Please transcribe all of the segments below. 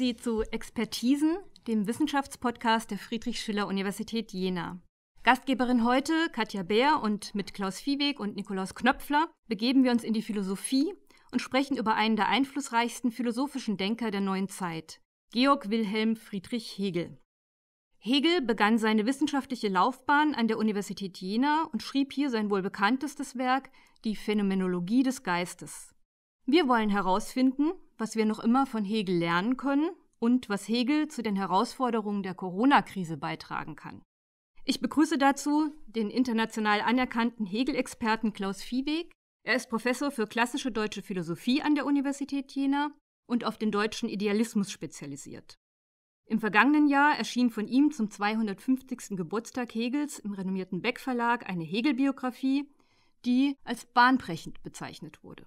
Sie zu Expertisen, dem Wissenschaftspodcast der Friedrich Schiller Universität Jena. Gastgeberin heute Katja Bär und mit Klaus Viehweg und Nikolaus Knöpfler begeben wir uns in die Philosophie und sprechen über einen der einflussreichsten philosophischen Denker der neuen Zeit, Georg Wilhelm Friedrich Hegel. Hegel begann seine wissenschaftliche Laufbahn an der Universität Jena und schrieb hier sein wohl bekanntestes Werk, die Phänomenologie des Geistes. Wir wollen herausfinden, was wir noch immer von Hegel lernen können und was Hegel zu den Herausforderungen der Corona-Krise beitragen kann. Ich begrüße dazu den international anerkannten Hegel-Experten Klaus Viehweg. Er ist Professor für klassische deutsche Philosophie an der Universität Jena und auf den deutschen Idealismus spezialisiert. Im vergangenen Jahr erschien von ihm zum 250. Geburtstag Hegels im renommierten Beck Verlag eine Hegel-Biografie, die als bahnbrechend bezeichnet wurde.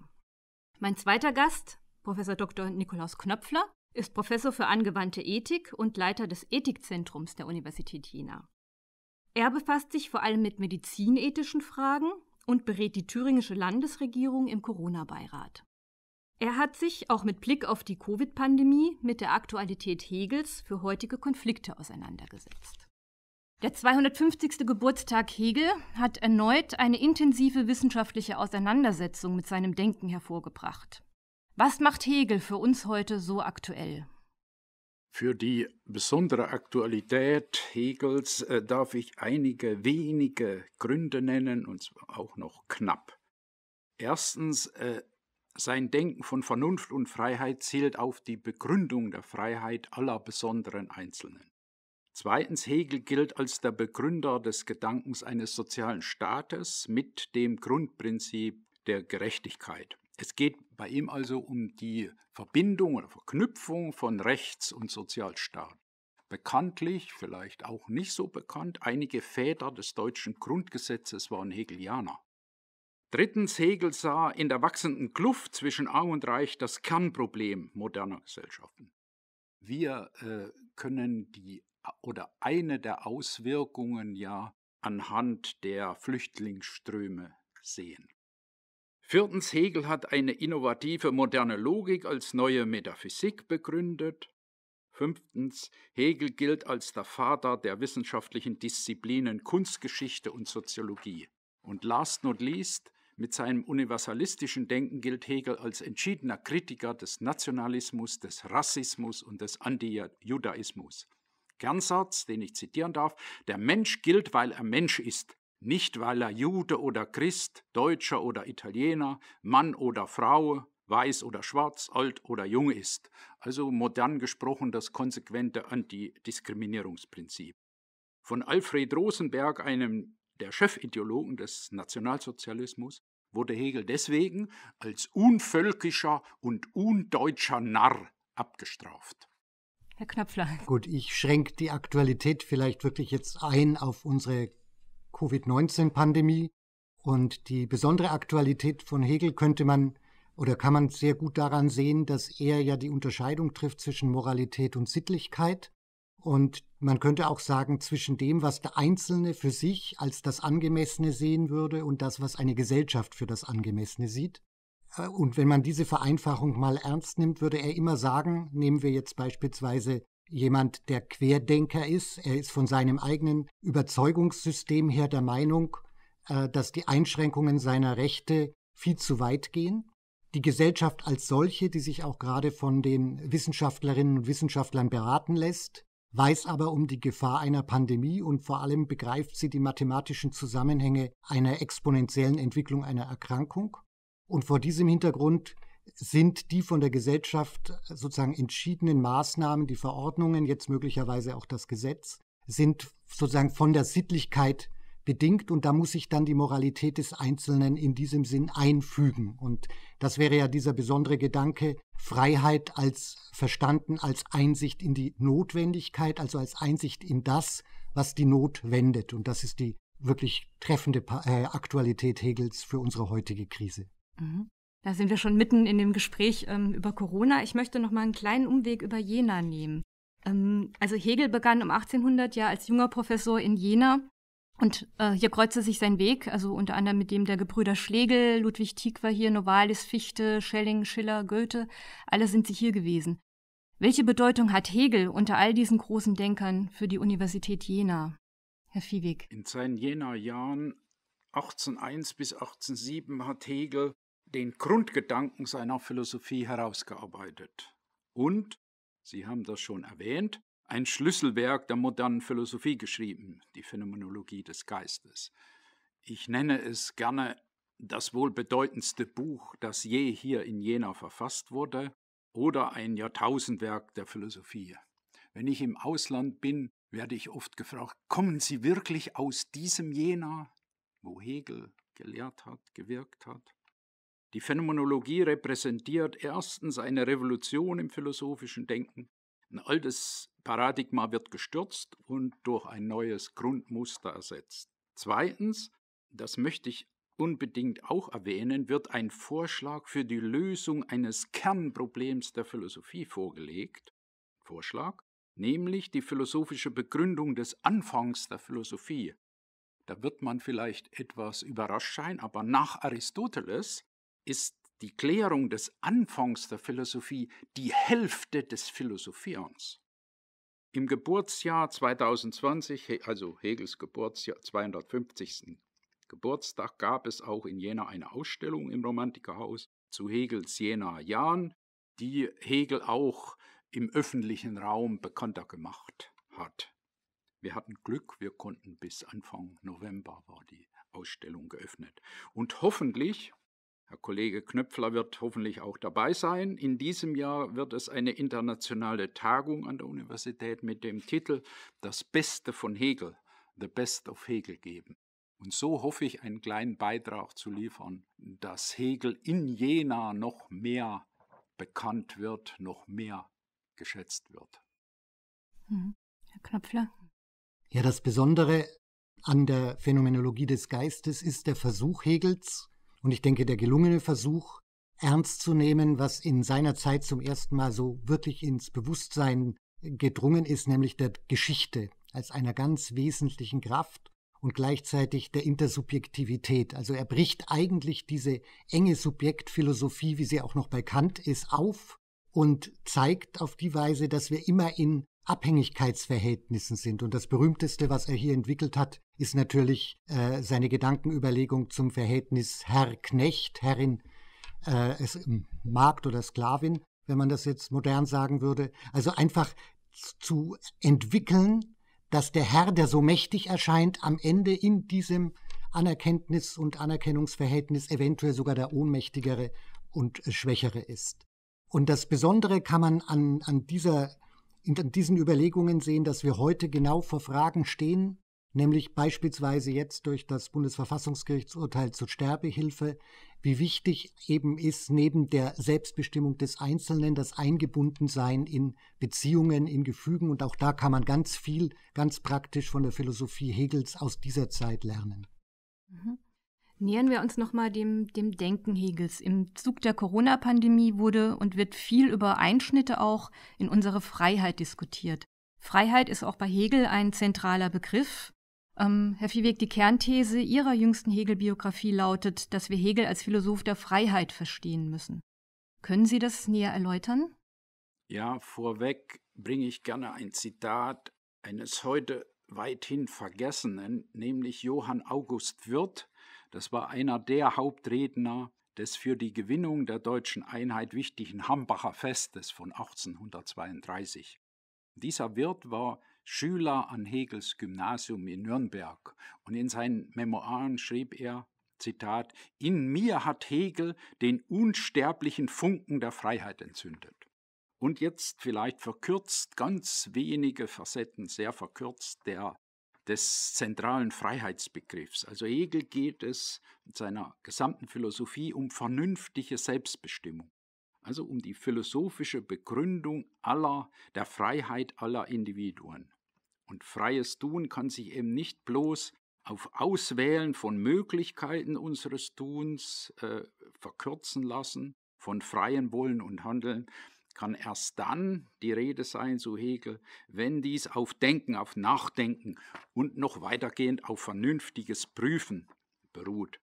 Mein zweiter Gast Professor Dr. Nikolaus Knöpfler ist Professor für angewandte Ethik und Leiter des Ethikzentrums der Universität Jena. Er befasst sich vor allem mit medizinethischen Fragen und berät die thüringische Landesregierung im Corona-Beirat. Er hat sich auch mit Blick auf die Covid-Pandemie mit der Aktualität Hegels für heutige Konflikte auseinandergesetzt. Der 250. Geburtstag Hegel hat erneut eine intensive wissenschaftliche Auseinandersetzung mit seinem Denken hervorgebracht. Was macht Hegel für uns heute so aktuell? Für die besondere Aktualität Hegels äh, darf ich einige wenige Gründe nennen, und zwar auch noch knapp. Erstens, äh, sein Denken von Vernunft und Freiheit zielt auf die Begründung der Freiheit aller besonderen Einzelnen. Zweitens, Hegel gilt als der Begründer des Gedankens eines sozialen Staates mit dem Grundprinzip der Gerechtigkeit. Es geht bei ihm also um die Verbindung oder Verknüpfung von Rechts- und Sozialstaat. Bekanntlich, vielleicht auch nicht so bekannt, einige Väter des deutschen Grundgesetzes waren Hegelianer. Drittens, Hegel sah in der wachsenden Kluft zwischen Arm und Reich das Kernproblem moderner Gesellschaften. Wir äh, können die oder eine der Auswirkungen ja anhand der Flüchtlingsströme sehen. Viertens, Hegel hat eine innovative moderne Logik als neue Metaphysik begründet. Fünftens, Hegel gilt als der Vater der wissenschaftlichen Disziplinen Kunstgeschichte und Soziologie. Und last not least, mit seinem universalistischen Denken gilt Hegel als entschiedener Kritiker des Nationalismus, des Rassismus und des Antijudaismus. Kernsatz, den ich zitieren darf, der Mensch gilt, weil er Mensch ist nicht weil er Jude oder Christ, Deutscher oder Italiener, Mann oder Frau, weiß oder schwarz, alt oder jung ist. Also modern gesprochen das konsequente Antidiskriminierungsprinzip. Von Alfred Rosenberg, einem der Chefideologen des Nationalsozialismus, wurde Hegel deswegen als unvölkischer und undeutscher Narr abgestraft. Herr Knöpfler. Gut, ich schränke die Aktualität vielleicht wirklich jetzt ein auf unsere Covid-19-Pandemie und die besondere Aktualität von Hegel könnte man oder kann man sehr gut daran sehen, dass er ja die Unterscheidung trifft zwischen Moralität und Sittlichkeit und man könnte auch sagen zwischen dem, was der Einzelne für sich als das Angemessene sehen würde und das, was eine Gesellschaft für das Angemessene sieht. Äh, und wenn man diese Vereinfachung mal ernst nimmt, würde er immer sagen, nehmen wir jetzt beispielsweise jemand, der Querdenker ist. Er ist von seinem eigenen Überzeugungssystem her der Meinung, äh, dass die Einschränkungen seiner Rechte viel zu weit gehen. Die Gesellschaft als solche, die sich auch gerade von den Wissenschaftlerinnen und Wissenschaftlern beraten lässt, weiß aber um die Gefahr einer Pandemie und vor allem begreift sie die mathematischen Zusammenhänge einer exponentiellen Entwicklung einer Erkrankung. Und vor diesem Hintergrund sind die von der Gesellschaft äh, sozusagen entschiedenen Maßnahmen, die Verordnungen, jetzt möglicherweise auch das Gesetz, sind sozusagen von der Sittlichkeit bedingt und da muss sich dann die Moralität des Einzelnen in diesem Sinn einfügen. Und das wäre ja dieser besondere Gedanke, Freiheit als verstanden, als Einsicht in die Notwendigkeit, also als Einsicht in das, was die Not wendet. Und das ist die wirklich treffende äh, Aktualität Hegels für unsere heutige Krise. Mhm. Da sind wir schon mitten in dem Gespräch ähm, über Corona. Ich möchte noch mal einen kleinen Umweg über Jena nehmen. Ähm, also Hegel begann um 1800 ja als junger Professor in Jena und äh, hier kreuzte sich sein Weg, also unter anderem mit dem der Gebrüder Schlegel, Ludwig Tieck war hier, Novalis, Fichte, Schelling, Schiller, Goethe, alle sind sie hier gewesen. Welche Bedeutung hat Hegel unter all diesen großen Denkern für die Universität Jena? Herr Viewig. In seinen Jena-Jahren 1801 bis 1807 hat Hegel den Grundgedanken seiner Philosophie herausgearbeitet. Und, Sie haben das schon erwähnt, ein Schlüsselwerk der modernen Philosophie geschrieben, die Phänomenologie des Geistes. Ich nenne es gerne das wohl bedeutendste Buch, das je hier in Jena verfasst wurde, oder ein Jahrtausendwerk der Philosophie. Wenn ich im Ausland bin, werde ich oft gefragt, kommen Sie wirklich aus diesem Jena, wo Hegel gelehrt hat, gewirkt hat? Die Phänomenologie repräsentiert erstens eine Revolution im philosophischen Denken. Ein altes Paradigma wird gestürzt und durch ein neues Grundmuster ersetzt. Zweitens, das möchte ich unbedingt auch erwähnen, wird ein Vorschlag für die Lösung eines Kernproblems der Philosophie vorgelegt. Vorschlag, nämlich die philosophische Begründung des Anfangs der Philosophie. Da wird man vielleicht etwas überrascht sein, aber nach Aristoteles ist die Klärung des Anfangs der Philosophie die Hälfte des Philosophierens. Im Geburtsjahr 2020, also Hegels Geburtsjahr 250. Geburtstag, gab es auch in Jena eine Ausstellung im Romantikerhaus zu Hegels Jena Jahren, die Hegel auch im öffentlichen Raum bekannter gemacht hat. Wir hatten Glück, wir konnten bis Anfang November war die Ausstellung geöffnet. Und hoffentlich Herr Kollege Knöpfler wird hoffentlich auch dabei sein. In diesem Jahr wird es eine internationale Tagung an der Universität mit dem Titel Das Beste von Hegel, The Best of Hegel geben. Und so hoffe ich, einen kleinen Beitrag zu liefern, dass Hegel in Jena noch mehr bekannt wird, noch mehr geschätzt wird. Hm. Herr Knöpfler. Ja, das Besondere an der Phänomenologie des Geistes ist der Versuch Hegels, und ich denke, der gelungene Versuch, ernst zu nehmen, was in seiner Zeit zum ersten Mal so wirklich ins Bewusstsein gedrungen ist, nämlich der Geschichte als einer ganz wesentlichen Kraft und gleichzeitig der Intersubjektivität. Also er bricht eigentlich diese enge Subjektphilosophie, wie sie auch noch bei Kant ist, auf und zeigt auf die Weise, dass wir immer in Abhängigkeitsverhältnissen sind. Und das berühmteste, was er hier entwickelt hat, ist natürlich äh, seine Gedankenüberlegung zum Verhältnis Herr-Knecht, Herrin, äh, es, ähm, Markt oder Sklavin, wenn man das jetzt modern sagen würde. Also einfach zu entwickeln, dass der Herr, der so mächtig erscheint, am Ende in diesem Anerkenntnis- und Anerkennungsverhältnis eventuell sogar der Ohnmächtigere und Schwächere ist. Und das Besondere kann man an, an, dieser, an diesen Überlegungen sehen, dass wir heute genau vor Fragen stehen, nämlich beispielsweise jetzt durch das Bundesverfassungsgerichtsurteil zur Sterbehilfe, wie wichtig eben ist neben der Selbstbestimmung des Einzelnen das Eingebundensein in Beziehungen, in Gefügen. Und auch da kann man ganz viel, ganz praktisch von der Philosophie Hegels aus dieser Zeit lernen. Mhm. Nähern wir uns nochmal dem, dem Denken Hegels. Im Zug der Corona-Pandemie wurde und wird viel über Einschnitte auch in unsere Freiheit diskutiert. Freiheit ist auch bei Hegel ein zentraler Begriff. Ähm, Herr Viehweg, die Kernthese Ihrer jüngsten Hegel-Biografie lautet, dass wir Hegel als Philosoph der Freiheit verstehen müssen. Können Sie das näher erläutern? Ja, vorweg bringe ich gerne ein Zitat eines heute weithin vergessenen, nämlich Johann August Wirth. Das war einer der Hauptredner des für die Gewinnung der deutschen Einheit wichtigen Hambacher Festes von 1832. Dieser Wirth war Schüler an Hegels Gymnasium in Nürnberg. Und in seinen Memoiren schrieb er, Zitat, In mir hat Hegel den unsterblichen Funken der Freiheit entzündet. Und jetzt vielleicht verkürzt, ganz wenige Facetten, sehr verkürzt, der, des zentralen Freiheitsbegriffs. Also Hegel geht es in seiner gesamten Philosophie um vernünftige Selbstbestimmung. Also um die philosophische Begründung aller, der Freiheit aller Individuen. Und freies Tun kann sich eben nicht bloß auf Auswählen von Möglichkeiten unseres Tuns äh, verkürzen lassen, von freiem Wollen und Handeln, kann erst dann die Rede sein, so Hegel, wenn dies auf Denken, auf Nachdenken und noch weitergehend auf vernünftiges Prüfen beruht.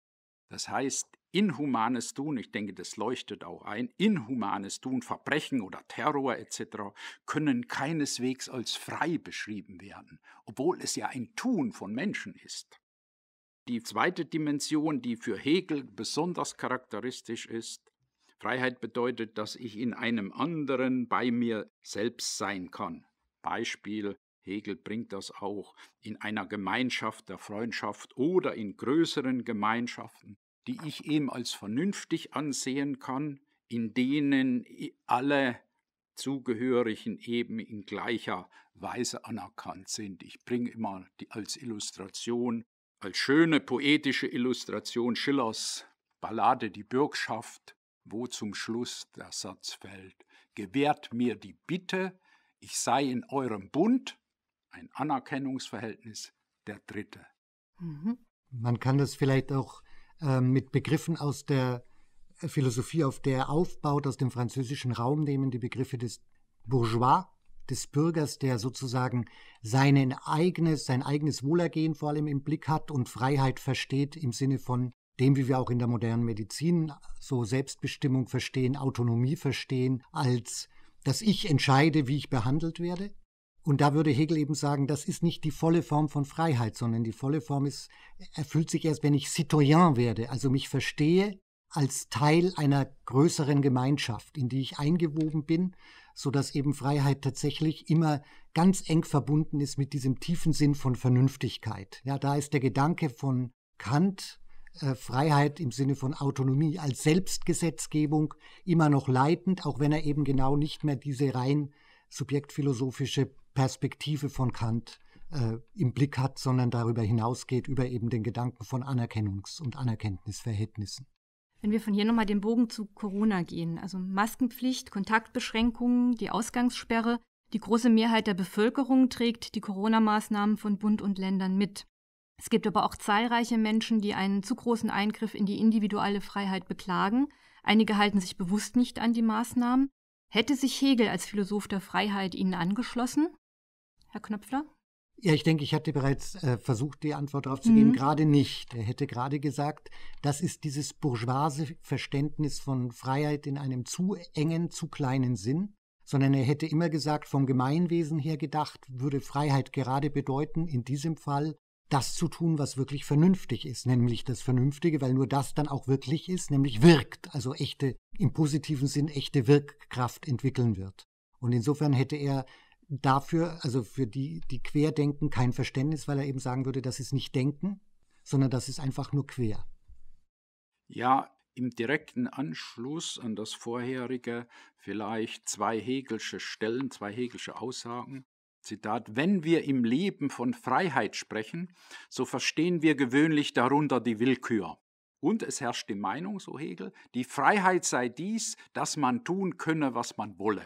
Das heißt, inhumanes Tun, ich denke, das leuchtet auch ein, inhumanes Tun, Verbrechen oder Terror etc. können keineswegs als frei beschrieben werden, obwohl es ja ein Tun von Menschen ist. Die zweite Dimension, die für Hegel besonders charakteristisch ist, Freiheit bedeutet, dass ich in einem anderen bei mir selbst sein kann. Beispiel Hegel bringt das auch in einer Gemeinschaft der Freundschaft oder in größeren Gemeinschaften, die ich eben als vernünftig ansehen kann, in denen alle Zugehörigen eben in gleicher Weise anerkannt sind. Ich bringe immer die, als Illustration, als schöne poetische Illustration Schillers Ballade Die Bürgschaft, wo zum Schluss der Satz fällt, gewährt mir die Bitte, ich sei in eurem Bund, ein Anerkennungsverhältnis, der dritte. Mhm. Man kann das vielleicht auch äh, mit Begriffen aus der äh, Philosophie, auf der er aufbaut, aus dem französischen Raum nehmen, die Begriffe des Bourgeois, des Bürgers, der sozusagen seinen eigenes, sein eigenes Wohlergehen vor allem im Blick hat und Freiheit versteht im Sinne von dem, wie wir auch in der modernen Medizin so Selbstbestimmung verstehen, Autonomie verstehen, als dass ich entscheide, wie ich behandelt werde. Und da würde Hegel eben sagen, das ist nicht die volle Form von Freiheit, sondern die volle Form ist, erfüllt sich erst, wenn ich Citoyen werde, also mich verstehe als Teil einer größeren Gemeinschaft, in die ich eingewoben bin, sodass eben Freiheit tatsächlich immer ganz eng verbunden ist mit diesem tiefen Sinn von Vernünftigkeit. Ja, da ist der Gedanke von Kant, äh, Freiheit im Sinne von Autonomie als Selbstgesetzgebung immer noch leitend, auch wenn er eben genau nicht mehr diese rein subjektphilosophische Perspektive von Kant äh, im Blick hat, sondern darüber hinausgeht, über eben den Gedanken von Anerkennungs- und Anerkenntnisverhältnissen. Wenn wir von hier nochmal den Bogen zu Corona gehen, also Maskenpflicht, Kontaktbeschränkungen, die Ausgangssperre, die große Mehrheit der Bevölkerung trägt die Corona-Maßnahmen von Bund und Ländern mit. Es gibt aber auch zahlreiche Menschen, die einen zu großen Eingriff in die individuelle Freiheit beklagen. Einige halten sich bewusst nicht an die Maßnahmen. Hätte sich Hegel als Philosoph der Freiheit ihnen angeschlossen? Herr Knöpfler? Ja, ich denke, ich hatte bereits äh, versucht, die Antwort darauf zu geben. Mhm. Gerade nicht. Er hätte gerade gesagt, das ist dieses bourgeoise Verständnis von Freiheit in einem zu engen, zu kleinen Sinn, sondern er hätte immer gesagt, vom Gemeinwesen her gedacht, würde Freiheit gerade bedeuten, in diesem Fall das zu tun, was wirklich vernünftig ist, nämlich das Vernünftige, weil nur das dann auch wirklich ist, nämlich wirkt, also echte, im positiven Sinn echte Wirkkraft entwickeln wird. Und insofern hätte er dafür, also für die, die querdenken, kein Verständnis, weil er eben sagen würde, das ist nicht denken, sondern das ist einfach nur quer. Ja, im direkten Anschluss an das vorherige vielleicht zwei Hegelsche Stellen, zwei Hegelsche Aussagen. Zitat, wenn wir im Leben von Freiheit sprechen, so verstehen wir gewöhnlich darunter die Willkür. Und es herrscht die Meinung, so Hegel, die Freiheit sei dies, dass man tun könne, was man wolle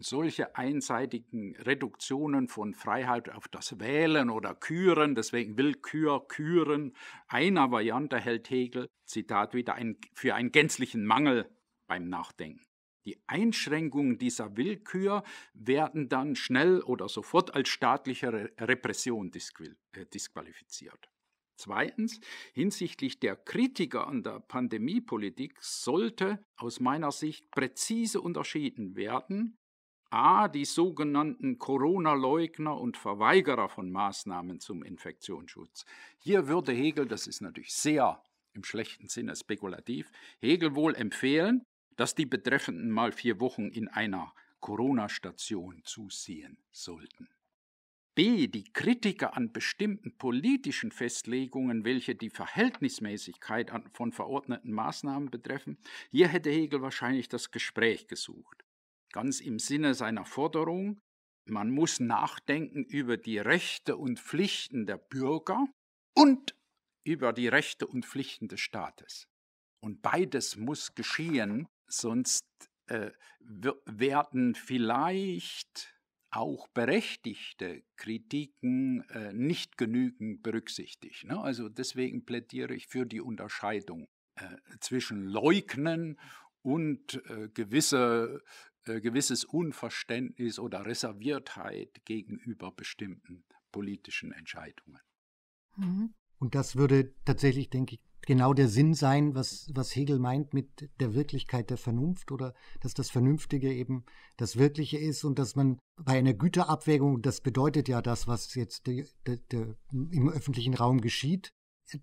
solche einseitigen Reduktionen von Freiheit auf das Wählen oder Küren, deswegen Willkür, Küren, einer Variante hält Hegel, Zitat wieder, ein, für einen gänzlichen Mangel beim Nachdenken. Die Einschränkungen dieser Willkür werden dann schnell oder sofort als staatliche Re Repression disqual äh, disqualifiziert. Zweitens, hinsichtlich der Kritiker an der Pandemiepolitik sollte aus meiner Sicht präzise unterschieden werden a. die sogenannten Corona-Leugner und Verweigerer von Maßnahmen zum Infektionsschutz. Hier würde Hegel, das ist natürlich sehr im schlechten Sinne spekulativ, Hegel wohl empfehlen, dass die Betreffenden mal vier Wochen in einer Corona-Station zusehen sollten. B. Die Kritiker an bestimmten politischen Festlegungen, welche die Verhältnismäßigkeit von verordneten Maßnahmen betreffen, hier hätte Hegel wahrscheinlich das Gespräch gesucht ganz im Sinne seiner Forderung, man muss nachdenken über die Rechte und Pflichten der Bürger und über die Rechte und Pflichten des Staates. Und beides muss geschehen, sonst äh, werden vielleicht auch berechtigte Kritiken äh, nicht genügend berücksichtigt. Ne? Also deswegen plädiere ich für die Unterscheidung äh, zwischen Leugnen und äh, gewisse äh, gewisses Unverständnis oder Reserviertheit gegenüber bestimmten politischen Entscheidungen. Mhm. Und das würde tatsächlich, denke ich, genau der Sinn sein, was, was Hegel meint mit der Wirklichkeit der Vernunft oder dass das Vernünftige eben das Wirkliche ist und dass man bei einer Güterabwägung, das bedeutet ja das, was jetzt de, de, de, im öffentlichen Raum geschieht,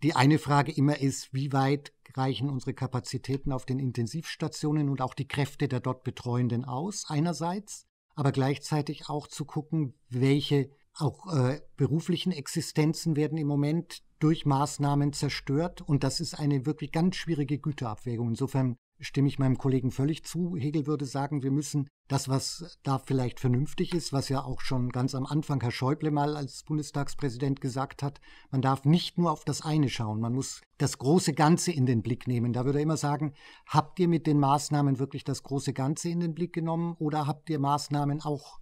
die eine Frage immer ist, wie weit reichen unsere Kapazitäten auf den Intensivstationen und auch die Kräfte der dort Betreuenden aus, einerseits, aber gleichzeitig auch zu gucken, welche auch äh, beruflichen Existenzen werden im Moment durch Maßnahmen zerstört. Und das ist eine wirklich ganz schwierige Güterabwägung. Insofern stimme ich meinem Kollegen völlig zu. Hegel würde sagen, wir müssen das, was da vielleicht vernünftig ist, was ja auch schon ganz am Anfang Herr Schäuble mal als Bundestagspräsident gesagt hat, man darf nicht nur auf das eine schauen, man muss das große Ganze in den Blick nehmen. Da würde er immer sagen, habt ihr mit den Maßnahmen wirklich das große Ganze in den Blick genommen oder habt ihr Maßnahmen auch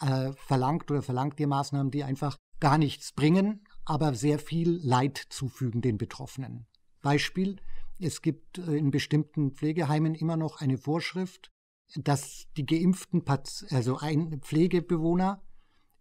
äh, verlangt oder verlangt ihr Maßnahmen, die einfach gar nichts bringen, aber sehr viel Leid zufügen den Betroffenen? Beispiel, es gibt äh, in bestimmten Pflegeheimen immer noch eine Vorschrift, dass die geimpften, also ein Pflegebewohner,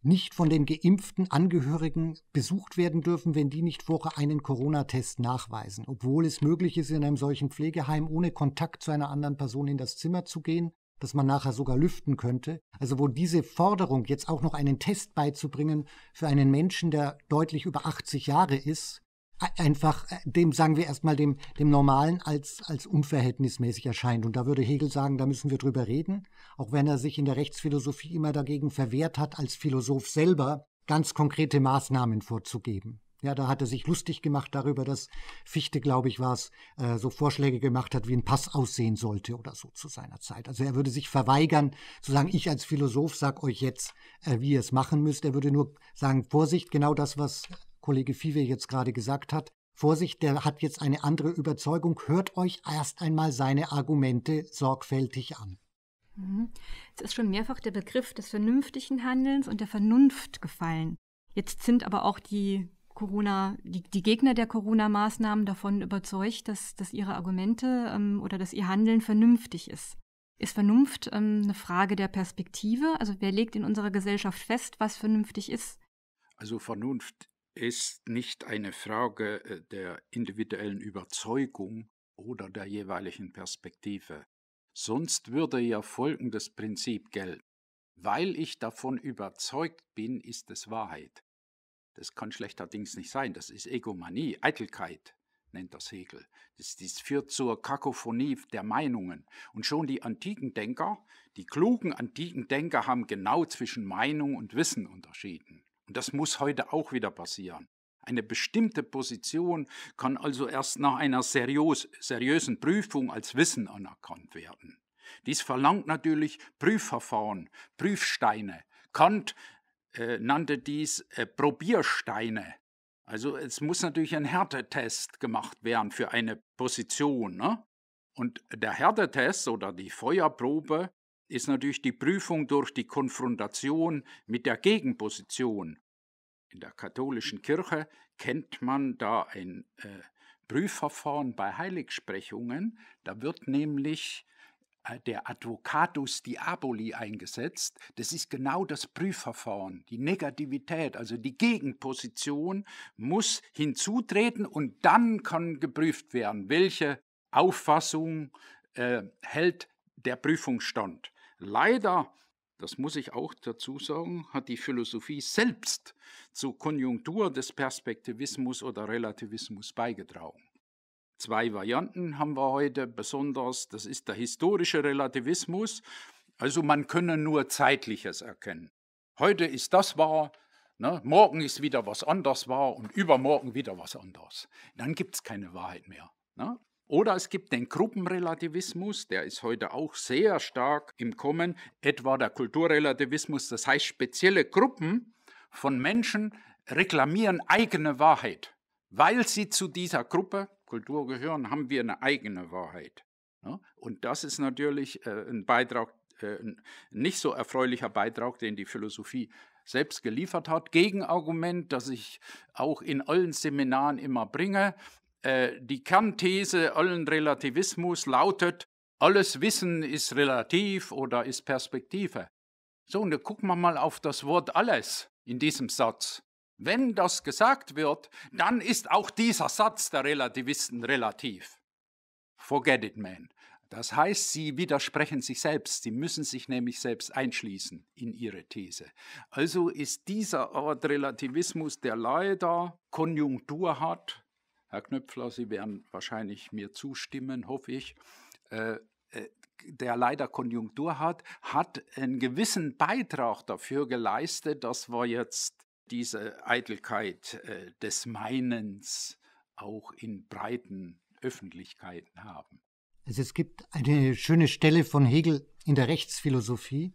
nicht von den geimpften Angehörigen besucht werden dürfen, wenn die nicht vorher einen Corona-Test nachweisen, obwohl es möglich ist, in einem solchen Pflegeheim ohne Kontakt zu einer anderen Person in das Zimmer zu gehen, dass man nachher sogar lüften könnte. Also wo diese Forderung, jetzt auch noch einen Test beizubringen für einen Menschen, der deutlich über 80 Jahre ist, E-, einfach äh, dem, sagen wir erstmal, dem, dem Normalen als, als unverhältnismäßig erscheint. Und da würde Hegel sagen, da müssen wir drüber reden, auch wenn er sich in der Rechtsphilosophie immer dagegen verwehrt hat, als Philosoph selber ganz konkrete Maßnahmen vorzugeben. Ja, da hat er sich lustig gemacht darüber, dass Fichte, glaube ich, war es, äh, so Vorschläge gemacht hat, wie ein Pass aussehen sollte oder so zu seiner Zeit. Also er würde sich verweigern, zu sagen, ich als Philosoph sag euch jetzt, äh, wie ihr es machen müsst. Er würde nur sagen, Vorsicht, genau das, was Kollege Five jetzt gerade gesagt hat, Vorsicht, der hat jetzt eine andere Überzeugung, hört euch erst einmal seine Argumente sorgfältig an. Mhm. Es ist schon mehrfach der Begriff des vernünftigen Handelns und der Vernunft gefallen. Jetzt sind aber auch die Corona, die, die Gegner der Corona-Maßnahmen davon überzeugt, dass, dass ihre Argumente ähm, oder dass ihr Handeln vernünftig ist. Ist Vernunft ähm, eine Frage der Perspektive? Also wer legt in unserer Gesellschaft fest, was vernünftig ist? Also Vernunft ist nicht eine Frage äh, der individuellen Überzeugung oder der jeweiligen Perspektive. Sonst würde ja folgendes Prinzip gelten. Weil ich davon überzeugt bin, ist es Wahrheit. Das kann schlechterdings nicht sein. Das ist Egomanie, Eitelkeit, nennt das Hegel. Das, das führt zur Kakophonie der Meinungen. Und schon die antiken Denker, die klugen antiken Denker haben genau zwischen Meinung und Wissen unterschieden. Und das muss heute auch wieder passieren. Eine bestimmte Position kann also erst nach einer seriös, seriösen Prüfung als Wissen anerkannt werden. Dies verlangt natürlich Prüfverfahren, Prüfsteine. Kant äh, nannte dies äh, Probiersteine. Also es muss natürlich ein Härtetest gemacht werden für eine Position. Ne? Und der Härtetest oder die Feuerprobe ist natürlich die Prüfung durch die Konfrontation mit der Gegenposition. In der katholischen Kirche kennt man da ein äh, Prüfverfahren bei Heiligsprechungen. Da wird nämlich äh, der Advocatus Diaboli eingesetzt. Das ist genau das Prüfverfahren. Die Negativität, also die Gegenposition muss hinzutreten und dann kann geprüft werden, welche Auffassung äh, hält der Prüfungsstand. Leider, das muss ich auch dazu sagen, hat die Philosophie selbst zur Konjunktur des Perspektivismus oder Relativismus beigetragen. Zwei Varianten haben wir heute besonders. Das ist der historische Relativismus. Also man könne nur Zeitliches erkennen. Heute ist das wahr, ne? morgen ist wieder was anders wahr und übermorgen wieder was anders. Dann gibt es keine Wahrheit mehr. Ne? Oder es gibt den Gruppenrelativismus, der ist heute auch sehr stark im Kommen, etwa der Kulturrelativismus, das heißt spezielle Gruppen von Menschen reklamieren eigene Wahrheit, weil sie zu dieser Gruppe Kultur gehören, haben wir eine eigene Wahrheit. Ne? Und das ist natürlich äh, ein Beitrag, äh, ein nicht so erfreulicher Beitrag, den die Philosophie selbst geliefert hat. Gegenargument, das ich auch in allen Seminaren immer bringe, äh, die Kernthese allen Relativismus lautet, alles Wissen ist relativ oder ist Perspektive. So, und dann gucken wir mal auf das Wort alles in diesem Satz. Wenn das gesagt wird, dann ist auch dieser Satz der Relativisten relativ. Forget it, man. Das heißt, sie widersprechen sich selbst. Sie müssen sich nämlich selbst einschließen in ihre These. Also ist dieser Art Relativismus, der leider Konjunktur hat, Herr Knöpfler, Sie werden wahrscheinlich mir zustimmen, hoffe ich, äh, äh, der leider Konjunktur hat, hat einen gewissen Beitrag dafür geleistet, dass wir jetzt diese Eitelkeit äh, des Meinens auch in breiten Öffentlichkeiten haben. Also es gibt eine schöne Stelle von Hegel in der Rechtsphilosophie,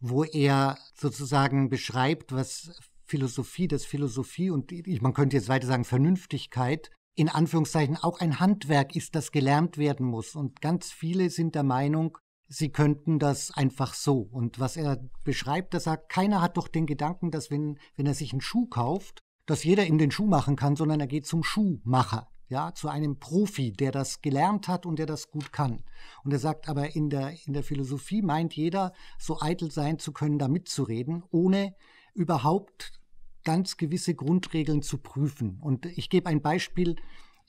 wo er sozusagen beschreibt, was Philosophie, das Philosophie und man könnte jetzt weiter sagen Vernünftigkeit in Anführungszeichen auch ein Handwerk ist, das gelernt werden muss. Und ganz viele sind der Meinung, sie könnten das einfach so. Und was er beschreibt, er sagt, keiner hat doch den Gedanken, dass wenn, wenn er sich einen Schuh kauft, dass jeder ihm den Schuh machen kann, sondern er geht zum Schuhmacher. Ja, zu einem Profi, der das gelernt hat und der das gut kann. Und er sagt aber, in der, in der Philosophie meint jeder, so eitel sein zu können, da mitzureden, ohne überhaupt ganz gewisse Grundregeln zu prüfen. Und ich gebe ein Beispiel.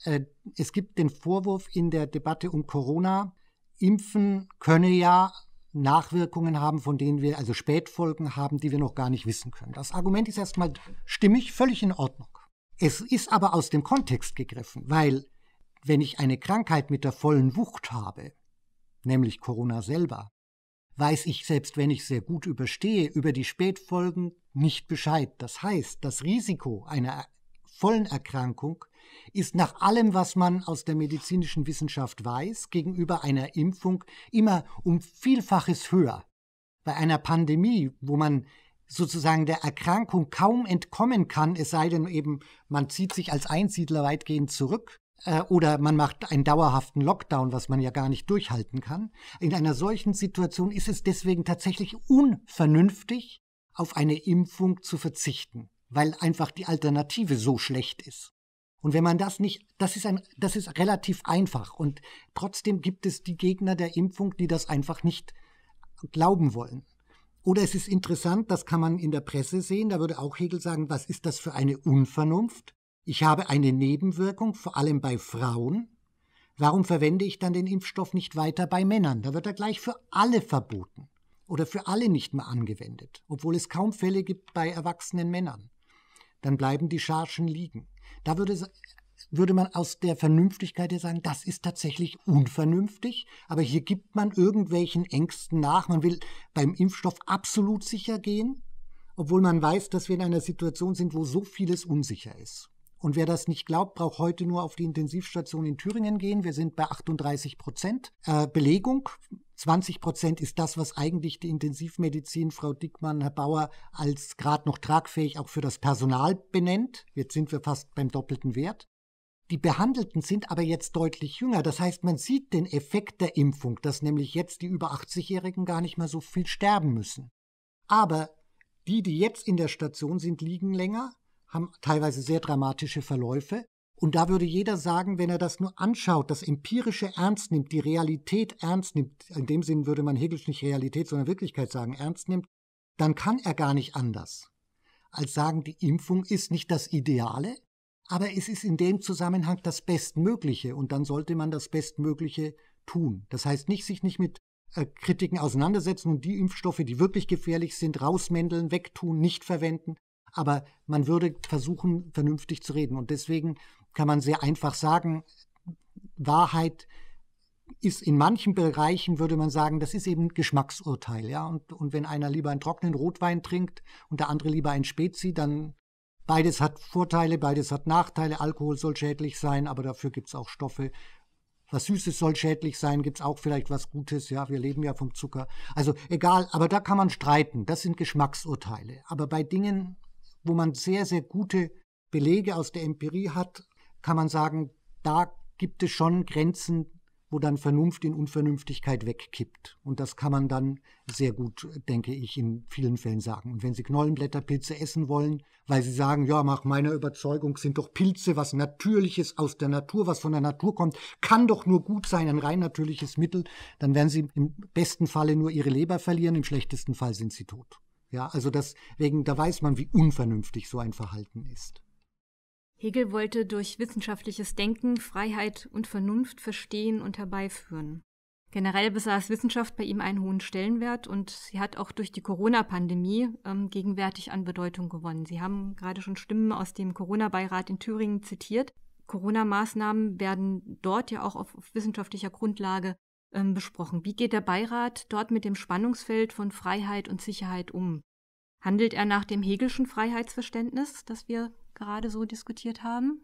Äh, es gibt den Vorwurf in der Debatte um Corona, Impfen könne ja Nachwirkungen haben, von denen wir, also Spätfolgen haben, die wir noch gar nicht wissen können. Das Argument ist erstmal stimmig, völlig in Ordnung. Es ist aber aus dem Kontext gegriffen, weil wenn ich eine Krankheit mit der vollen Wucht habe, nämlich Corona selber, weiß ich, selbst wenn ich sehr gut überstehe, über die Spätfolgen nicht Bescheid. Das heißt, das Risiko einer vollen Erkrankung ist nach allem, was man aus der medizinischen Wissenschaft weiß, gegenüber einer Impfung immer um Vielfaches höher. Bei einer Pandemie, wo man sozusagen der Erkrankung kaum entkommen kann, es sei denn eben, man zieht sich als Einsiedler weitgehend zurück, äh, oder man macht einen dauerhaften Lockdown, was man ja gar nicht durchhalten kann. In einer solchen Situation ist es deswegen tatsächlich unvernünftig, auf eine Impfung zu verzichten, weil einfach die Alternative so schlecht ist. Und wenn man das nicht, das ist ein, das ist relativ einfach. Und trotzdem gibt es die Gegner der Impfung, die das einfach nicht glauben wollen. Oder es ist interessant, das kann man in der Presse sehen, da würde auch Hegel sagen, was ist das für eine Unvernunft? Ich habe eine Nebenwirkung, vor allem bei Frauen. Warum verwende ich dann den Impfstoff nicht weiter bei Männern? Da wird er gleich für alle verboten oder für alle nicht mehr angewendet, obwohl es kaum Fälle gibt bei erwachsenen Männern. Dann bleiben die Chargen liegen. Da würde würde man aus der Vernünftigkeit her sagen, das ist tatsächlich unvernünftig, aber hier gibt man irgendwelchen Ängsten nach. Man will beim Impfstoff absolut sicher gehen, obwohl man weiß, dass wir in einer Situation sind, wo so vieles unsicher ist. Und wer das nicht glaubt, braucht heute nur auf die Intensivstation in Thüringen gehen. Wir sind bei 38 Prozent äh, Belegung. 20 Prozent ist das, was eigentlich die Intensivmedizin, Frau Dickmann, Herr Bauer, als gerade noch tragfähig auch für das Personal benennt. Jetzt sind wir fast beim doppelten Wert. Die Behandelten sind aber jetzt deutlich jünger. Das heißt, man sieht den Effekt der Impfung, dass nämlich jetzt die über 80-Jährigen gar nicht mehr so viel sterben müssen. Aber die, die jetzt in der Station sind, liegen länger haben teilweise sehr dramatische Verläufe. Und da würde jeder sagen, wenn er das nur anschaut, das Empirische ernst nimmt, die Realität ernst nimmt, in dem Sinn würde man Hegels nicht Realität, sondern Wirklichkeit sagen, ernst nimmt, dann kann er gar nicht anders, als sagen, die Impfung ist nicht das Ideale, aber es ist in dem Zusammenhang das Bestmögliche und dann sollte man das Bestmögliche tun. Das heißt nicht, sich nicht mit äh, Kritiken auseinandersetzen und die Impfstoffe, die wirklich gefährlich sind, rausmändeln, wegtun, nicht verwenden, aber man würde versuchen, vernünftig zu reden. Und deswegen kann man sehr einfach sagen, Wahrheit ist in manchen Bereichen, würde man sagen, das ist eben Geschmacksurteil. Ja? Und, und wenn einer lieber einen trockenen Rotwein trinkt und der andere lieber einen Spezi, dann beides hat Vorteile, beides hat Nachteile. Alkohol soll schädlich sein, aber dafür gibt es auch Stoffe. Was Süßes soll schädlich sein, gibt es auch vielleicht was Gutes. Ja, wir leben ja vom Zucker. Also egal, aber da kann man streiten. Das sind Geschmacksurteile. Aber bei Dingen, wo man sehr, sehr gute Belege aus der Empirie hat, kann man sagen, da gibt es schon Grenzen, wo dann Vernunft in Unvernünftigkeit wegkippt. Und das kann man dann sehr gut, denke ich, in vielen Fällen sagen. Und wenn Sie Knollenblätterpilze essen wollen, weil Sie sagen, ja, nach meiner Überzeugung sind doch Pilze was Natürliches aus der Natur, was von der Natur kommt, kann doch nur gut sein, ein rein natürliches Mittel, dann werden Sie im besten Falle nur Ihre Leber verlieren, im schlechtesten Fall sind Sie tot. Ja, also deswegen, da weiß man, wie unvernünftig so ein Verhalten ist. Hegel wollte durch wissenschaftliches Denken Freiheit und Vernunft verstehen und herbeiführen. Generell besaß Wissenschaft bei ihm einen hohen Stellenwert und sie hat auch durch die Corona-Pandemie ähm, gegenwärtig an Bedeutung gewonnen. Sie haben gerade schon Stimmen aus dem Corona-Beirat in Thüringen zitiert. Corona-Maßnahmen werden dort ja auch auf, auf wissenschaftlicher Grundlage ähm, besprochen. Wie geht der Beirat dort mit dem Spannungsfeld von Freiheit und Sicherheit um? Handelt er nach dem Hegelschen Freiheitsverständnis, das wir gerade so diskutiert haben?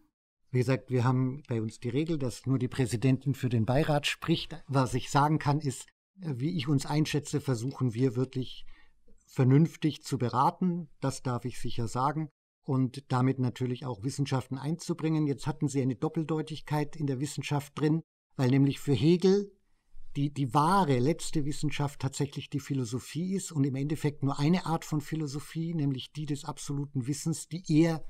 Wie gesagt, wir haben bei uns die Regel, dass nur die Präsidentin für den Beirat spricht. Was ich sagen kann, ist, äh, wie ich uns einschätze, versuchen wir wirklich vernünftig zu beraten. Das darf ich sicher sagen. Und damit natürlich auch Wissenschaften einzubringen. Jetzt hatten Sie eine Doppeldeutigkeit in der Wissenschaft drin, weil nämlich für Hegel die, die wahre letzte Wissenschaft tatsächlich die Philosophie ist und im Endeffekt nur eine Art von Philosophie, nämlich die des absoluten Wissens, die er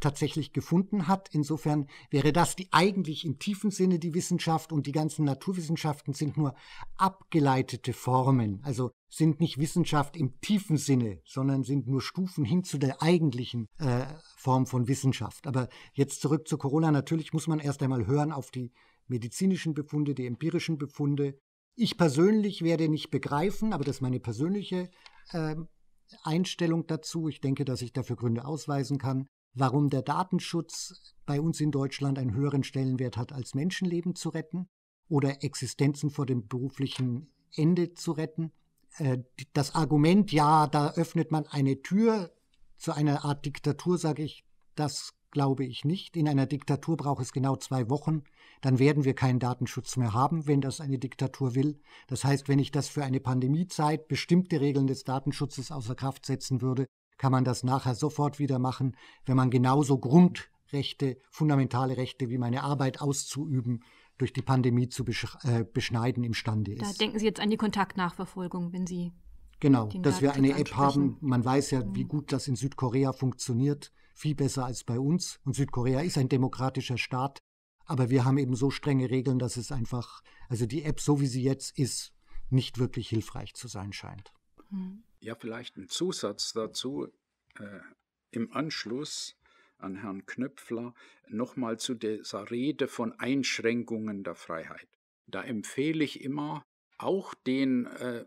tatsächlich gefunden hat. Insofern wäre das die eigentlich im tiefen Sinne die Wissenschaft und die ganzen Naturwissenschaften sind nur abgeleitete Formen, also sind nicht Wissenschaft im tiefen Sinne, sondern sind nur Stufen hin zu der eigentlichen äh, Form von Wissenschaft. Aber jetzt zurück zu Corona. Natürlich muss man erst einmal hören auf die medizinischen Befunde, die empirischen Befunde. Ich persönlich werde nicht begreifen, aber das ist meine persönliche äh, Einstellung dazu. Ich denke, dass ich dafür Gründe ausweisen kann, warum der Datenschutz bei uns in Deutschland einen höheren Stellenwert hat, als Menschenleben zu retten oder Existenzen vor dem beruflichen Ende zu retten. Äh, das Argument, ja, da öffnet man eine Tür zu einer Art Diktatur, sage ich, das glaube ich nicht. In einer Diktatur braucht es genau zwei Wochen. Dann werden wir keinen Datenschutz mehr haben, wenn das eine Diktatur will. Das heißt, wenn ich das für eine Pandemiezeit bestimmte Regeln des Datenschutzes außer Kraft setzen würde, kann man das nachher sofort wieder machen, wenn man genauso Grundrechte, fundamentale Rechte wie meine Arbeit auszuüben, durch die Pandemie zu äh, beschneiden imstande ist. Da denken Sie jetzt an die Kontaktnachverfolgung, wenn Sie. Genau, dass wir eine App haben. Man weiß ja, wie mhm. gut das in Südkorea funktioniert viel besser als bei uns. Und Südkorea ist ein demokratischer Staat, aber wir haben eben so strenge Regeln, dass es einfach, also die App, so wie sie jetzt ist, nicht wirklich hilfreich zu sein scheint. Mhm. Ja, vielleicht ein Zusatz dazu äh, im Anschluss an Herrn Knöpfler nochmal zu dieser Rede von Einschränkungen der Freiheit. Da empfehle ich immer auch den äh,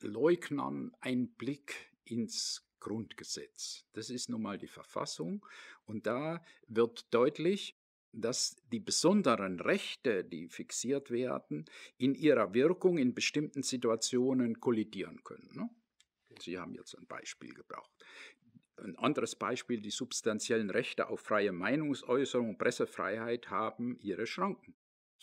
Leugnern einen Blick ins Grundgesetz. Das ist nun mal die Verfassung. Und da wird deutlich, dass die besonderen Rechte, die fixiert werden, in ihrer Wirkung in bestimmten Situationen kollidieren können. Ne? Sie haben jetzt ein Beispiel gebraucht. Ein anderes Beispiel, die substanziellen Rechte auf freie Meinungsäußerung, und Pressefreiheit haben ihre Schranken.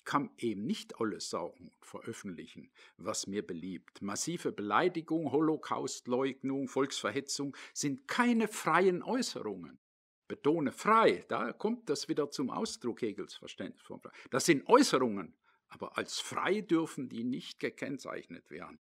Ich kann eben nicht alles saugen und veröffentlichen, was mir beliebt. Massive Beleidigung, Holocaustleugnung, Volksverhetzung sind keine freien Äußerungen. Betone frei, da kommt das wieder zum Ausdruck Hegels Verständnis von frei. Das sind Äußerungen, aber als frei dürfen die nicht gekennzeichnet werden.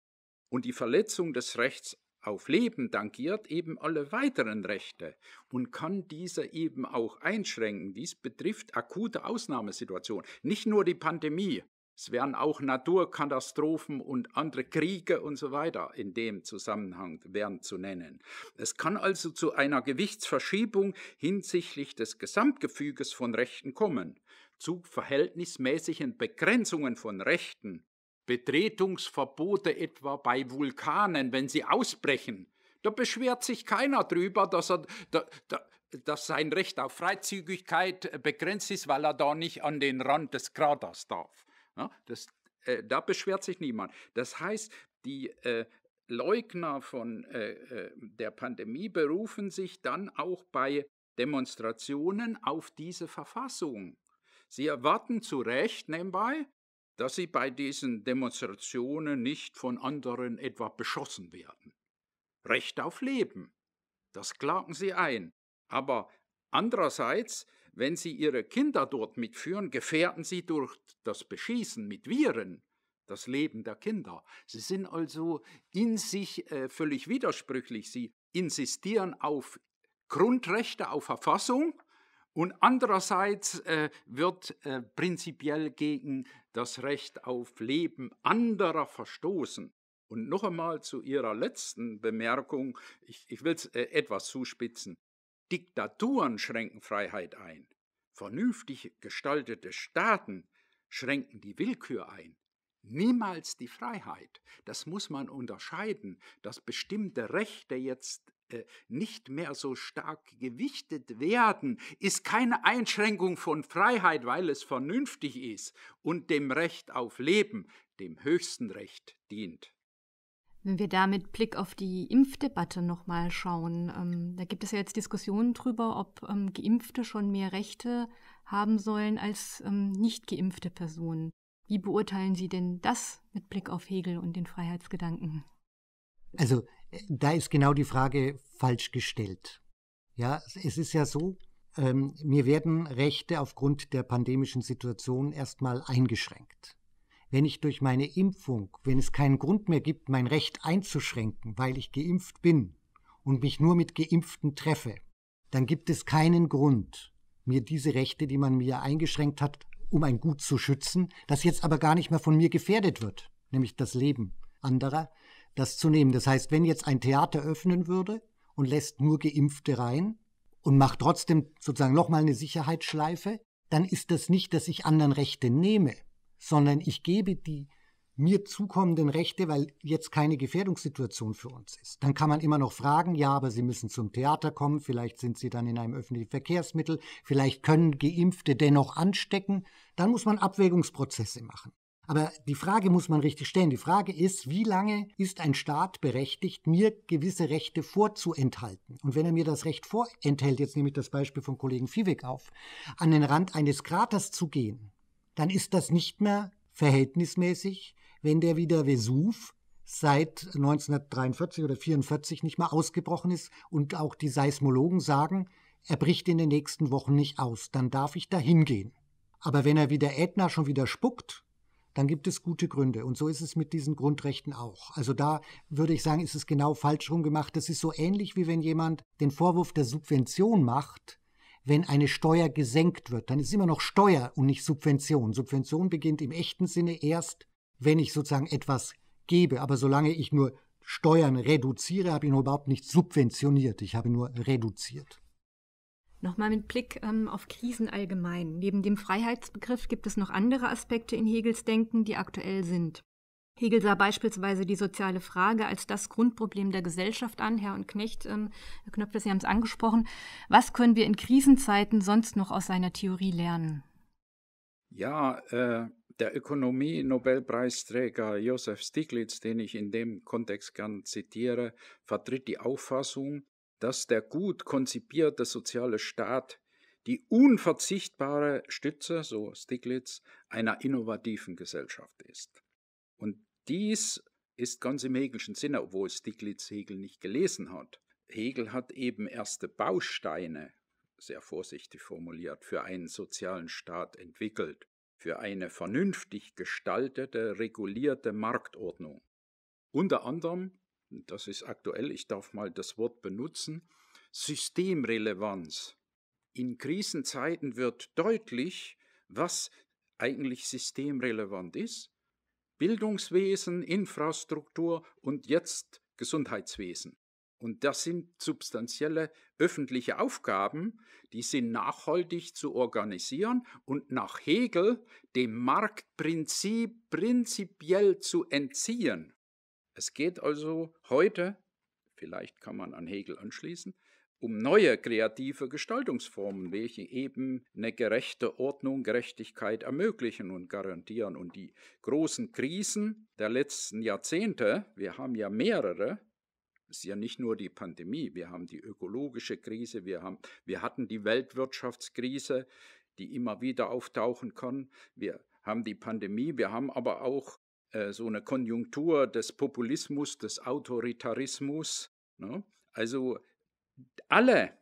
Und die Verletzung des Rechts auf Leben tangiert eben alle weiteren Rechte und kann diese eben auch einschränken. Dies betrifft akute Ausnahmesituationen, nicht nur die Pandemie. Es werden auch Naturkatastrophen und andere Kriege und so weiter in dem Zusammenhang wären zu nennen. Es kann also zu einer Gewichtsverschiebung hinsichtlich des Gesamtgefüges von Rechten kommen, zu verhältnismäßigen Begrenzungen von Rechten Betretungsverbote etwa bei Vulkanen, wenn sie ausbrechen. Da beschwert sich keiner drüber, dass, er, da, da, dass sein Recht auf Freizügigkeit begrenzt ist, weil er da nicht an den Rand des Kraters darf. Ja, das, äh, da beschwert sich niemand. Das heißt, die äh, Leugner von äh, äh der Pandemie berufen sich dann auch bei Demonstrationen auf diese Verfassung. Sie erwarten zu Recht nebenbei, dass sie bei diesen Demonstrationen nicht von anderen etwa beschossen werden. Recht auf Leben, das klagen sie ein. Aber andererseits, wenn sie ihre Kinder dort mitführen, gefährden sie durch das Beschießen mit Viren das Leben der Kinder. Sie sind also in sich äh, völlig widersprüchlich. Sie insistieren auf Grundrechte, auf Verfassung und andererseits äh, wird äh, prinzipiell gegen das Recht auf Leben anderer verstoßen. Und noch einmal zu Ihrer letzten Bemerkung, ich, ich will es äh, etwas zuspitzen. Diktaturen schränken Freiheit ein. Vernünftig gestaltete Staaten schränken die Willkür ein. Niemals die Freiheit. Das muss man unterscheiden, dass bestimmte Rechte jetzt äh, nicht mehr so stark gewichtet werden, ist keine Einschränkung von Freiheit, weil es vernünftig ist und dem Recht auf Leben, dem höchsten Recht, dient. Wenn wir da mit Blick auf die Impfdebatte nochmal schauen, ähm, da gibt es ja jetzt Diskussionen darüber, ob ähm, Geimpfte schon mehr Rechte haben sollen als ähm, nicht geimpfte Personen. Wie beurteilen Sie denn das mit Blick auf Hegel und den Freiheitsgedanken? Also da ist genau die Frage falsch gestellt. Ja, es ist ja so, ähm, mir werden Rechte aufgrund der pandemischen Situation erstmal eingeschränkt. Wenn ich durch meine Impfung, wenn es keinen Grund mehr gibt, mein Recht einzuschränken, weil ich geimpft bin und mich nur mit Geimpften treffe, dann gibt es keinen Grund, mir diese Rechte, die man mir eingeschränkt hat, um ein Gut zu schützen, das jetzt aber gar nicht mehr von mir gefährdet wird, nämlich das Leben anderer, das zu nehmen. Das heißt, wenn jetzt ein Theater öffnen würde und lässt nur Geimpfte rein und macht trotzdem sozusagen nochmal eine Sicherheitsschleife, dann ist das nicht, dass ich anderen Rechte nehme, sondern ich gebe die mir zukommenden Rechte, weil jetzt keine Gefährdungssituation für uns ist. Dann kann man immer noch fragen, ja, aber Sie müssen zum Theater kommen, vielleicht sind Sie dann in einem öffentlichen Verkehrsmittel, vielleicht können Geimpfte dennoch anstecken. Dann muss man Abwägungsprozesse machen. Aber die Frage muss man richtig stellen. Die Frage ist, wie lange ist ein Staat berechtigt, mir gewisse Rechte vorzuenthalten? Und wenn er mir das Recht vorenthält, jetzt nehme ich das Beispiel vom Kollegen Fiewig auf, an den Rand eines Kraters zu gehen, dann ist das nicht mehr verhältnismäßig, wenn der wieder Vesuv seit 1943 oder 44 nicht mehr ausgebrochen ist und auch die Seismologen sagen, er bricht in den nächsten Wochen nicht aus, dann darf ich da hingehen. Aber wenn er wieder Ätna schon wieder spuckt, dann gibt es gute Gründe. Und so ist es mit diesen Grundrechten auch. Also da würde ich sagen, ist es genau falsch rum gemacht. Das ist so ähnlich, wie wenn jemand den Vorwurf der Subvention macht, wenn eine Steuer gesenkt wird. Dann ist es immer noch Steuer und nicht Subvention. Subvention beginnt im echten Sinne erst, wenn ich sozusagen etwas gebe. Aber solange ich nur Steuern reduziere, habe ich noch überhaupt nicht subventioniert. Ich habe nur reduziert. Nochmal mit Blick ähm, auf Krisen allgemein. Neben dem Freiheitsbegriff gibt es noch andere Aspekte in Hegels Denken, die aktuell sind. Hegel sah beispielsweise die soziale Frage als das Grundproblem der Gesellschaft an. Herr und Knecht, ähm, Herr Knöpfler, Sie haben es angesprochen. Was können wir in Krisenzeiten sonst noch aus seiner Theorie lernen? Ja, äh, der Ökonomie-Nobelpreisträger Josef Stiglitz, den ich in dem Kontext gern zitiere, vertritt die Auffassung, dass der gut konzipierte soziale Staat die unverzichtbare Stütze, so Stiglitz, einer innovativen Gesellschaft ist. Und dies ist ganz im hegelischen Sinne, obwohl Stiglitz Hegel nicht gelesen hat. Hegel hat eben erste Bausteine, sehr vorsichtig formuliert, für einen sozialen Staat entwickelt, für eine vernünftig gestaltete, regulierte Marktordnung. Unter anderem das ist aktuell, ich darf mal das Wort benutzen, Systemrelevanz. In Krisenzeiten wird deutlich, was eigentlich systemrelevant ist. Bildungswesen, Infrastruktur und jetzt Gesundheitswesen. Und das sind substanzielle öffentliche Aufgaben, die sind nachhaltig zu organisieren und nach Hegel dem Marktprinzip prinzipiell zu entziehen. Es geht also heute, vielleicht kann man an Hegel anschließen, um neue kreative Gestaltungsformen, welche eben eine gerechte Ordnung, Gerechtigkeit ermöglichen und garantieren. Und die großen Krisen der letzten Jahrzehnte, wir haben ja mehrere, es ist ja nicht nur die Pandemie, wir haben die ökologische Krise, wir, haben, wir hatten die Weltwirtschaftskrise, die immer wieder auftauchen kann, wir haben die Pandemie, wir haben aber auch äh, so eine Konjunktur des Populismus, des Autoritarismus. Ne? Also alle,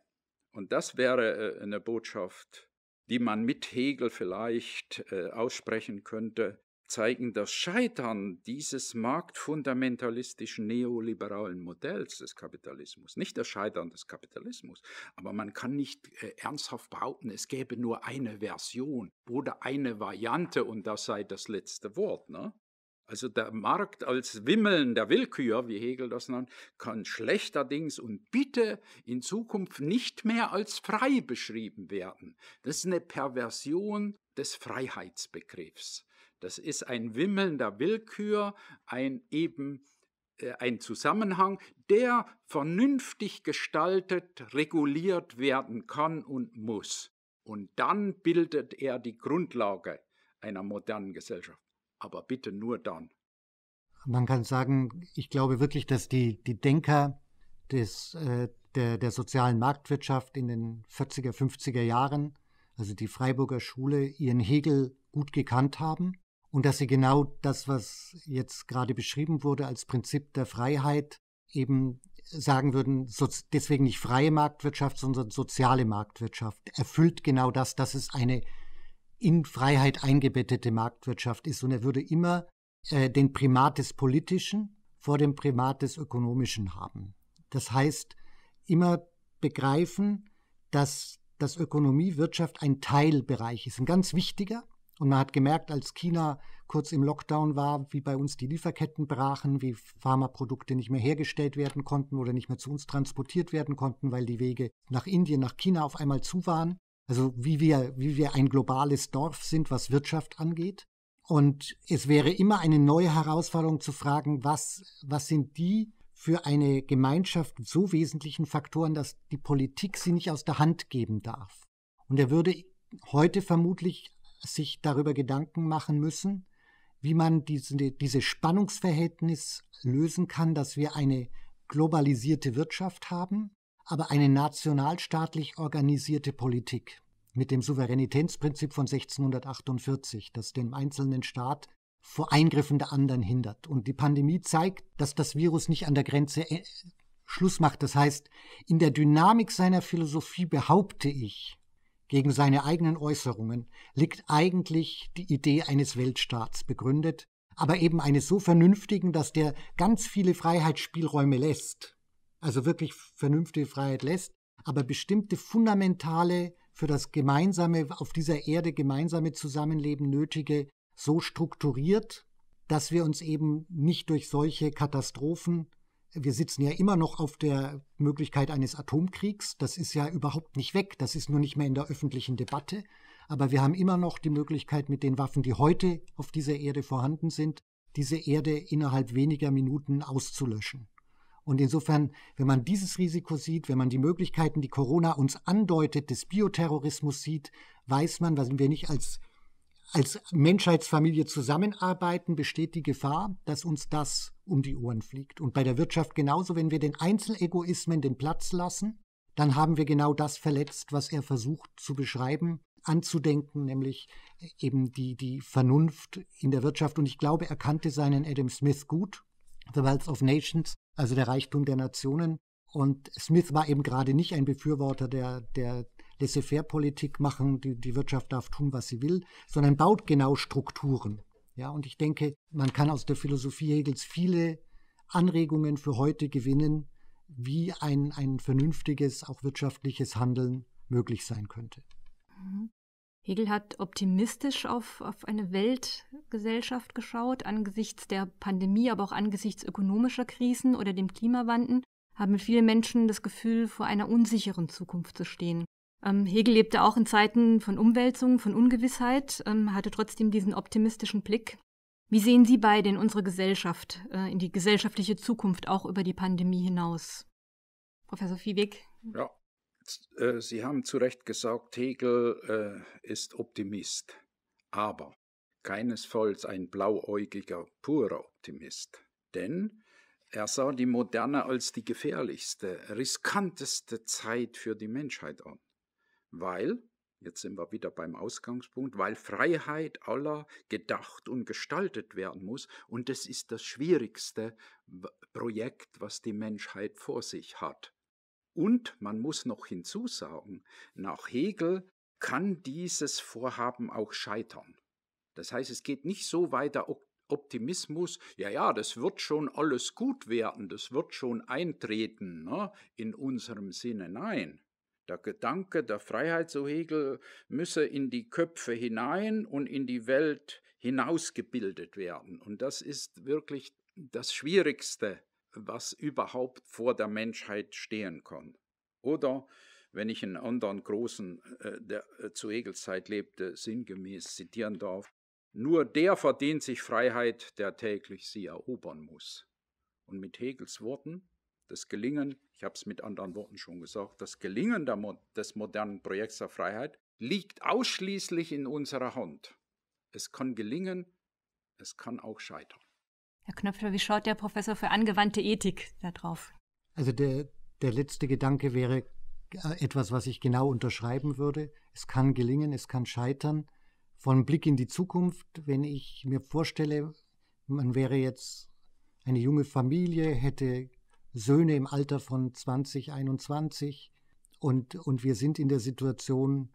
und das wäre äh, eine Botschaft, die man mit Hegel vielleicht äh, aussprechen könnte, zeigen das Scheitern dieses marktfundamentalistischen neoliberalen Modells des Kapitalismus. Nicht das Scheitern des Kapitalismus, aber man kann nicht äh, ernsthaft behaupten, es gäbe nur eine Version oder eine Variante und das sei das letzte Wort. Ne? Also der Markt als Wimmeln der Willkür, wie Hegel das nennt, kann schlechterdings und bitte in Zukunft nicht mehr als frei beschrieben werden. Das ist eine Perversion des Freiheitsbegriffs. Das ist ein Wimmeln der Willkür, ein eben äh, ein Zusammenhang, der vernünftig gestaltet, reguliert werden kann und muss. Und dann bildet er die Grundlage einer modernen Gesellschaft aber bitte nur dann. Man kann sagen, ich glaube wirklich, dass die, die Denker des, äh, der, der sozialen Marktwirtschaft in den 40er, 50er Jahren, also die Freiburger Schule, ihren Hegel gut gekannt haben und dass sie genau das, was jetzt gerade beschrieben wurde als Prinzip der Freiheit, eben sagen würden, deswegen nicht freie Marktwirtschaft, sondern soziale Marktwirtschaft, erfüllt genau das, dass es eine in Freiheit eingebettete Marktwirtschaft ist und er würde immer äh, den Primat des Politischen vor dem Primat des Ökonomischen haben. Das heißt, immer begreifen, dass das Ökonomie, Wirtschaft ein Teilbereich ist, ein ganz wichtiger. Und man hat gemerkt, als China kurz im Lockdown war, wie bei uns die Lieferketten brachen, wie Pharmaprodukte nicht mehr hergestellt werden konnten oder nicht mehr zu uns transportiert werden konnten, weil die Wege nach Indien, nach China auf einmal zu waren. Also wie wir, wie wir ein globales Dorf sind, was Wirtschaft angeht. Und es wäre immer eine neue Herausforderung zu fragen, was, was sind die für eine Gemeinschaft so wesentlichen Faktoren, dass die Politik sie nicht aus der Hand geben darf. Und er würde heute vermutlich sich darüber Gedanken machen müssen, wie man diese, diese Spannungsverhältnis lösen kann, dass wir eine globalisierte Wirtschaft haben, aber eine nationalstaatlich organisierte Politik mit dem Souveränitätsprinzip von 1648, das den einzelnen Staat vor Eingriffen der anderen hindert. Und die Pandemie zeigt, dass das Virus nicht an der Grenze äh, Schluss macht. Das heißt, in der Dynamik seiner Philosophie behaupte ich, gegen seine eigenen Äußerungen liegt eigentlich die Idee eines Weltstaats begründet, aber eben eines so vernünftigen, dass der ganz viele Freiheitsspielräume lässt also wirklich vernünftige Freiheit lässt, aber bestimmte fundamentale, für das gemeinsame, auf dieser Erde gemeinsame Zusammenleben nötige so strukturiert, dass wir uns eben nicht durch solche Katastrophen, wir sitzen ja immer noch auf der Möglichkeit eines Atomkriegs, das ist ja überhaupt nicht weg, das ist nur nicht mehr in der öffentlichen Debatte, aber wir haben immer noch die Möglichkeit mit den Waffen, die heute auf dieser Erde vorhanden sind, diese Erde innerhalb weniger Minuten auszulöschen. Und insofern, wenn man dieses Risiko sieht, wenn man die Möglichkeiten, die Corona uns andeutet, des Bioterrorismus sieht, weiß man, wenn wir nicht als, als Menschheitsfamilie zusammenarbeiten, besteht die Gefahr, dass uns das um die Ohren fliegt. Und bei der Wirtschaft genauso, wenn wir den Einzelegoismen den Platz lassen, dann haben wir genau das verletzt, was er versucht zu beschreiben, anzudenken, nämlich eben die, die Vernunft in der Wirtschaft. Und ich glaube, er kannte seinen Adam Smith gut, The Wealth of Nations, also der Reichtum der Nationen. Und Smith war eben gerade nicht ein Befürworter der, der Laissez-faire-Politik machen, die, die Wirtschaft darf tun, was sie will, sondern baut genau Strukturen. Ja, und ich denke, man kann aus der Philosophie Hegels viele Anregungen für heute gewinnen, wie ein, ein vernünftiges, auch wirtschaftliches Handeln möglich sein könnte. Mhm. Hegel hat optimistisch auf, auf eine Weltgesellschaft geschaut, angesichts der Pandemie, aber auch angesichts ökonomischer Krisen oder dem Klimawandel haben viele Menschen das Gefühl, vor einer unsicheren Zukunft zu stehen. Ähm, Hegel lebte auch in Zeiten von Umwälzungen, von Ungewissheit, ähm, hatte trotzdem diesen optimistischen Blick. Wie sehen Sie beide in unsere Gesellschaft, äh, in die gesellschaftliche Zukunft auch über die Pandemie hinaus? Professor Fiebig? Ja, äh, Sie haben zu Recht gesagt, Hegel äh, ist Optimist, aber keinesfalls ein blauäugiger, purer Optimist. Denn er sah die Moderne als die gefährlichste, riskanteste Zeit für die Menschheit an. Weil, jetzt sind wir wieder beim Ausgangspunkt, weil Freiheit aller gedacht und gestaltet werden muss und das ist das schwierigste Projekt, was die Menschheit vor sich hat. Und man muss noch hinzusagen, nach Hegel kann dieses Vorhaben auch scheitern. Das heißt, es geht nicht so weiter Optimismus, ja, ja, das wird schon alles gut werden, das wird schon eintreten ne, in unserem Sinne. Nein, der Gedanke der Freiheit, so Hegel, müsse in die Köpfe hinein und in die Welt hinausgebildet werden. Und das ist wirklich das Schwierigste was überhaupt vor der Menschheit stehen kann. Oder wenn ich einen anderen großen, äh, der äh, zu Hegels Zeit lebte, sinngemäß zitieren darf, nur der verdient sich Freiheit, der täglich sie erobern muss. Und mit Hegels Worten, das Gelingen, ich habe es mit anderen Worten schon gesagt, das Gelingen der, des modernen Projekts der Freiheit liegt ausschließlich in unserer Hand. Es kann gelingen, es kann auch scheitern. Herr Knöpfer, wie schaut der Professor für angewandte Ethik da drauf? Also der, der letzte Gedanke wäre äh, etwas, was ich genau unterschreiben würde. Es kann gelingen, es kann scheitern. Von Blick in die Zukunft, wenn ich mir vorstelle, man wäre jetzt eine junge Familie, hätte Söhne im Alter von 20, 21 und, und wir sind in der Situation,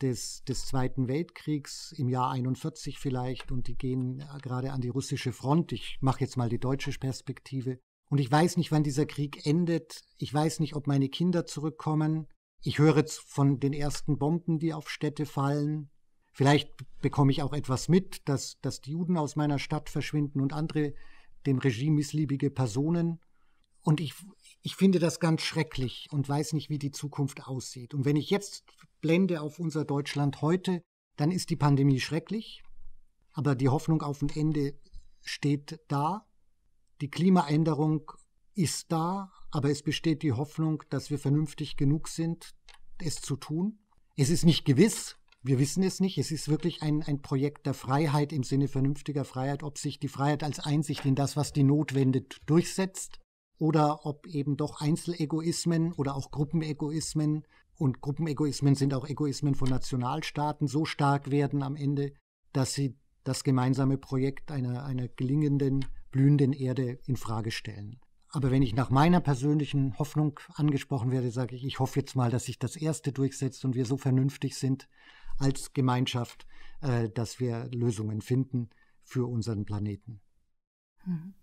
des, des Zweiten Weltkriegs im Jahr 41 vielleicht und die gehen äh, gerade an die russische Front. Ich mache jetzt mal die deutsche Perspektive. Und ich weiß nicht, wann dieser Krieg endet. Ich weiß nicht, ob meine Kinder zurückkommen. Ich höre von den ersten Bomben, die auf Städte fallen. Vielleicht bekomme ich auch etwas mit, dass, dass die Juden aus meiner Stadt verschwinden und andere dem Regime missliebige Personen. Und ich ich finde das ganz schrecklich und weiß nicht, wie die Zukunft aussieht. Und wenn ich jetzt blende auf unser Deutschland heute, dann ist die Pandemie schrecklich, aber die Hoffnung auf ein Ende steht da. Die Klimaänderung ist da, aber es besteht die Hoffnung, dass wir vernünftig genug sind, es zu tun. Es ist nicht gewiss, wir wissen es nicht. Es ist wirklich ein, ein Projekt der Freiheit im Sinne vernünftiger Freiheit, ob sich die Freiheit als Einsicht in das, was die Not durchsetzt oder ob eben doch Einzelegoismen oder auch Gruppenegoismen und Gruppenegoismen sind auch Egoismen von Nationalstaaten so stark werden am Ende, dass sie das gemeinsame Projekt einer, einer gelingenden, blühenden Erde in Frage stellen. Aber wenn ich nach meiner persönlichen Hoffnung angesprochen werde, sage ich, ich hoffe jetzt mal, dass sich das Erste durchsetzt und wir so vernünftig sind als Gemeinschaft, äh, dass wir Lösungen finden für unseren Planeten. Mhm.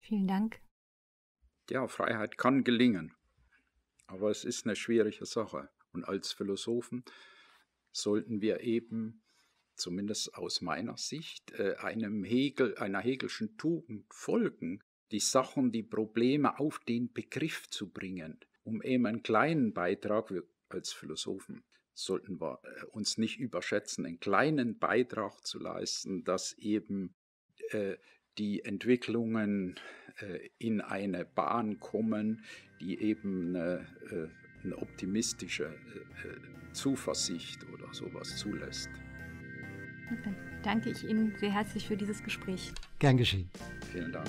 Vielen Dank ja, Freiheit kann gelingen, aber es ist eine schwierige Sache. Und als Philosophen sollten wir eben, zumindest aus meiner Sicht, äh, einem Hegel, einer hegelschen Tugend folgen, die Sachen, die Probleme auf den Begriff zu bringen, um eben einen kleinen Beitrag, wir als Philosophen sollten wir äh, uns nicht überschätzen, einen kleinen Beitrag zu leisten, dass eben äh, die Entwicklungen äh, in eine Bahn kommen, die eben eine, äh, äh, eine optimistische Zuversicht oder sowas zulässt. Dann danke ich Ihnen sehr herzlich für dieses Gespräch. Gern geschehen. Vielen Dank.